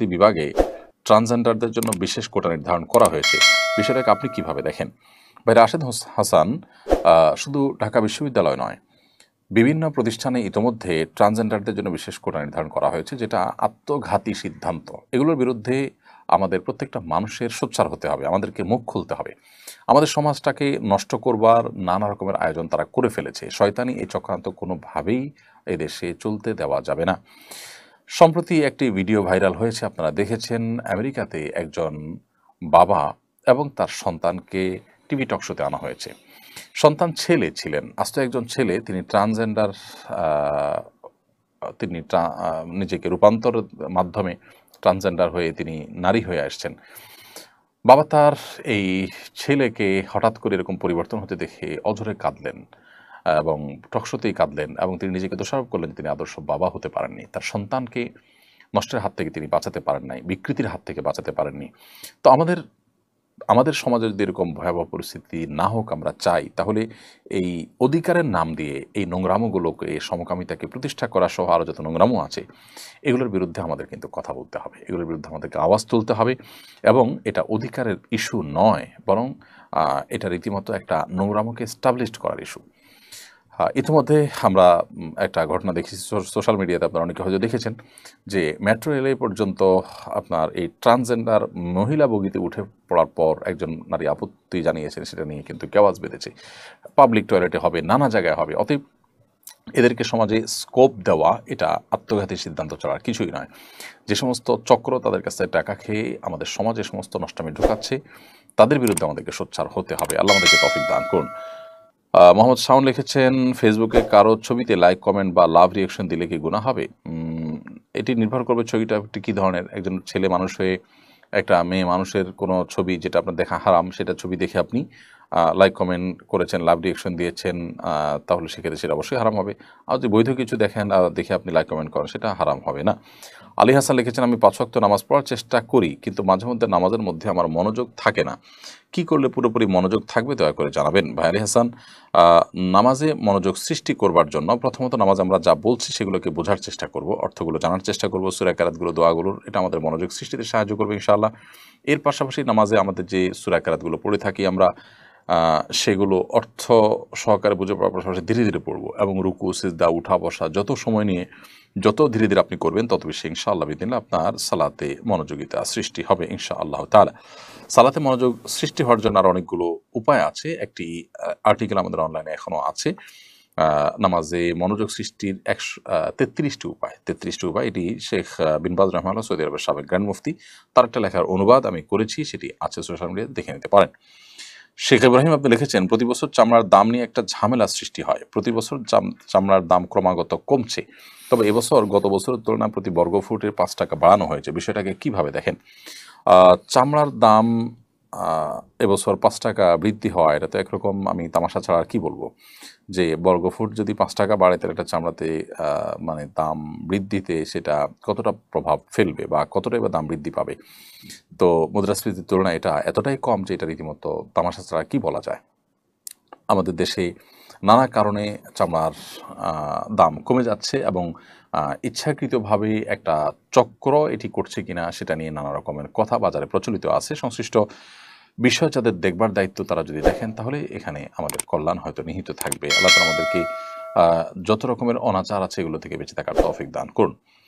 সংস্কৃতি বিভাগে ট্রান্সজেন্ডারদের জন্য বিশেষ কোটা নির্ধারণ করা হয়েছে বিষয়টাকে আপনি কিভাবে দেখেন ভাই রাশেদ হাসান শুধু ঢাকা বিশ্ববিদ্যালয় নয় বিভিন্ন প্রতিষ্ঠানে ইতোমধ্যে ট্রান্সজেন্ডারদের জন্য বিশেষ কোটা নির্ধারণ করা হয়েছে যেটা আত্মঘাতী সিদ্ধান্ত এগুলোর বিরুদ্ধে আমাদের প্রত্যেকটা মানুষের সোচ্চার হতে হবে আমাদেরকে মুখ খুলতে হবে আমাদের সমাজটাকে নষ্ট করবার নানা রকমের আয়োজন তারা করে ফেলেছে শয়তানি এই চক্রান্ত কোনোভাবেই এদেশে চলতে দেওয়া যাবে না সম্প্রতি একটি ভিডিও ভাইরাল হয়েছে আপনারা দেখেছেন আমেরিকাতে একজন বাবা এবং তার সন্তানকে টিভি টকশোতে আনা হয়েছে সন্তান ছেলে ছিলেন আস্ত একজন ছেলে তিনি ট্রান্সজেন্ডার তিনি নিজেকে রূপান্তর মাধ্যমে ট্রান্সজেন্ডার হয়ে তিনি নারী হয়ে আসছেন বাবা তার এই ছেলেকে হঠাৎ করে এরকম পরিবর্তন হতে দেখে অঝরে কাঁদলেন এবং টকশোতেই কাঁদলেন এবং তিনি নিজেকে দোষারোপ করলেন তিনি আদর্শ বাবা হতে পারেননি তার সন্তানকে নষ্টের হাত থেকে তিনি বাঁচাতে পারেন নাই বিকৃতির হাত থেকে বাঁচাতে পারেননি তো আমাদের আমাদের সমাজে যদি এরকম ভয়াবহ পরিস্থিতি না হোক আমরা চাই তাহলে এই অধিকারের নাম দিয়ে এই নোংরামোগুলোকে সমকামিতাকে প্রতিষ্ঠা করা সহ আরও যত নোংরামো আছে এগুলোর বিরুদ্ধে আমাদের কিন্তু কথা বলতে হবে এগুলোর বিরুদ্ধে আমাদেরকে আওয়াজ তুলতে হবে এবং এটা অধিকারের ইস্যু নয় বরং এটা রীতিমতো একটা নোংরামোকে স্টাবলিশ করার ইস্যু ইতিমধ্যে আমরা একটা ঘটনা দেখি সোশ্যাল মিডিয়াতে আপনারা অনেকে হয়তো দেখেছেন যে মেট্রো রেলে পর্যন্ত আপনার এই ট্রান্সজেন্ডার মহিলা বগিতে উঠে পড়ার পর একজন নারী আপত্তি জানিয়েছেন সেটা নিয়ে কিন্তু কেওয়াজ বেঁধেছে পাবলিক টয়লেটে হবে নানা জায়গায় হবে অতএব এদেরকে সমাজে স্কোপ দেওয়া এটা আত্মঘাতী সিদ্ধান্ত চলার কিছুই নয় যে সমস্ত চক্র তাদের কাছে টাকা খেয়ে আমাদের সমাজে সমস্ত নষ্টামি ঢুকাচ্ছে তাদের বিরুদ্ধে আমাদেরকে সোচ্চার হতে হবে আল্লাহ আমাদেরকে তফিক দান করুন মোহাম্মদ শাওন লিখেছেন ফেসবুকে কারো ছবিতে লাইক কমেন্ট বা লাভ রিয়েকশন দিলে কি গুণা হবে এটি নির্ভর করবে ছবিটা একটি কী ধরনের একজন ছেলে মানুষ হয়ে একটা মেয়ে মানুষের কোনো ছবি যেটা আপনার দেখা হারাম সেটা ছবি দেখে আপনি লাইক কমেন্ট করেছেন লাভ রিয়েকশন দিয়েছেন তাহলে সেক্ষেত্রে সেটা অবশ্যই হারাম হবে আর যদি বৈধ কিছু দেখেন দেখে আপনি লাইক কমেন্ট করেন সেটা হারাম হবে না আলী হাসান লিখেছেন আমি পাঁচ ওয়াক্ত নামাজ পড়ার চেষ্টা করি কিন্তু মাঝে মধ্যে নামাজের মধ্যে আমার মনোযোগ থাকে না কি করলে পুরোপুরি মনোযোগ থাকবে দয়া করে জানাবেন ভাই আলী হাসান নামাজে মনোযোগ সৃষ্টি করবার জন্য প্রথমত নামাজ আমরা যা বলছি সেগুলোকে বোঝার চেষ্টা করব অর্থগুলো জানার চেষ্টা করব সুরাকারাতগুলো দোয়াগুলোর এটা আমাদের মনোযোগ সৃষ্টিতে সাহায্য করবে ইনশাআল্লাহ এর পাশাপাশি নামাজে আমাদের যে সুরাকারাতগুলো পড়ে থাকি আমরা সেগুলো অর্থ সহকারে বুঝে পড়ার পাশাপাশি ধীরে ধীরে পড়ব এবং রুকু সিজদা উঠা বসা যত সময় নিয়ে যত ধীরে ধীরে আপনি করবেন তত বেশি ইনশা আল্লাহ দিন আপনার সালাতে মনোযোগিতা সৃষ্টি হবে ইনশা আল্লাহ তালা সালাতে মনোযোগ সৃষ্টি হওয়ার জন্য আর অনেকগুলো উপায় আছে একটি আর্টিকেল আমাদের অনলাইনে এখনও আছে নামাজে মনোযোগ সৃষ্টির একশো তেত্রিশটি উপায় তেত্রিশটি উপায় এটি শেখ বিনবাজ রহমান সৌদি আরবের সাবেক গ্র্যান্ড মুফতি তার একটা লেখার অনুবাদ আমি করেছি সেটি আছে সোশ্যাল মিডিয়া দেখে নিতে পারেন শেখ ইব্রাহিম আপনি লিখেছেন প্রতি বছর চামড়ার দাম নিয়ে একটা ঝামেলা সৃষ্টি হয় প্রতি বছর চামড়ার দাম ক্রমাগত কমছে তবে এবছর গত বছরের তুলনায় প্রতি বর্গফুটের পাঁচ টাকা বাড়ানো হয়েছে বিষয়টাকে কিভাবে দেখেন চামড়ার দাম এবছর পাঁচ টাকা বৃদ্ধি হওয়া এটা তো একরকম আমি তামাশা ছাড়া আর কি বলবো যে বর্গফুট যদি পাঁচ টাকা বাড়ে তাহলে এটা চামড়াতে মানে দাম বৃদ্ধিতে সেটা কতটা প্রভাব ফেলবে বা কতটা বা দাম বৃদ্ধি পাবে তো মুদ্রাস্ফীতির তুলনায় এটা এতটাই কম যে এটা রীতিমতো তামাশা ছাড়া কী বলা যায় আমাদের দেশে নানা কারণে চামড়ার দাম কমে যাচ্ছে এবং ইচ্ছাকৃতভাবে একটা চক্র এটি করছে কিনা সেটা নিয়ে নানা রকমের কথা বাজারে প্রচলিত আছে সংশ্লিষ্ট বিষয় যাদের দেখবার দায়িত্ব তারা যদি দেখেন তাহলে এখানে আমাদের কল্যাণ হয়তো নিহিত থাকবে আল্লাহ আমাদেরকে যত রকমের অনাচার আছে এগুলো থেকে বেঁচে থাকার তৌফিক দান করুন